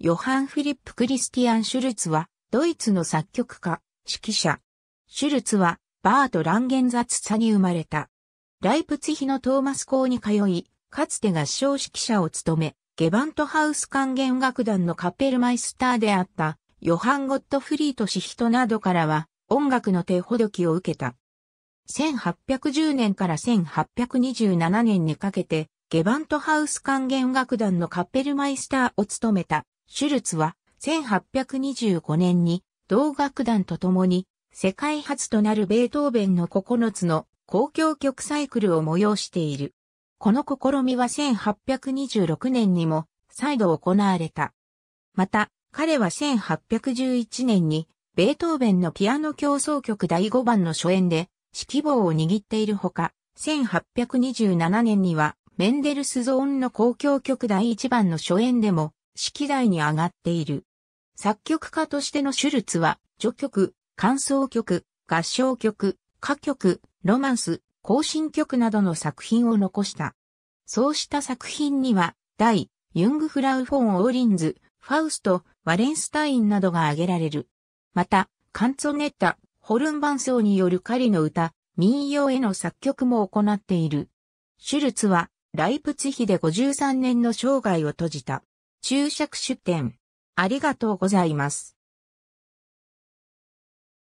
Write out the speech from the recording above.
ヨハン・フィリップ・クリスティアン・シュルツは、ドイツの作曲家、指揮者。シュルツは、バート・ランゲンザツサに生まれた。ライプツヒのトーマス校に通い、かつて合唱指揮者を務め、ゲバントハウス管弦楽団のカペルマイスターであった、ヨハン・ゴットフリート・シヒトなどからは、音楽の手ほどきを受けた。1810年から1827年にかけて、ゲバントハウス管弦楽団のカッペルマイスターを務めたシュルツは1825年に同楽団と共に世界初となるベートーベンの9つの公共曲サイクルを催している。この試みは1826年にも再度行われた。また、彼は1811年にベートーベンのピアノ競奏曲第5番の初演で指揮棒を握っているほか、1827年にはメンデルスゾーンの公共曲第1番の初演でも式台に上がっている。作曲家としてのシュルツは、序曲、感想曲、合唱曲、歌曲、ロマンス、行進曲などの作品を残した。そうした作品には、大、ユングフラウフォン・オーリンズ、ファウスト、ワレンスタインなどが挙げられる。また、カンツォネッタ、ホルン伴奏による狩りの歌、民謡への作曲も行っている。シュルツは、ライプツヒで53年の生涯を閉じた。注釈出典。ありがとうございます。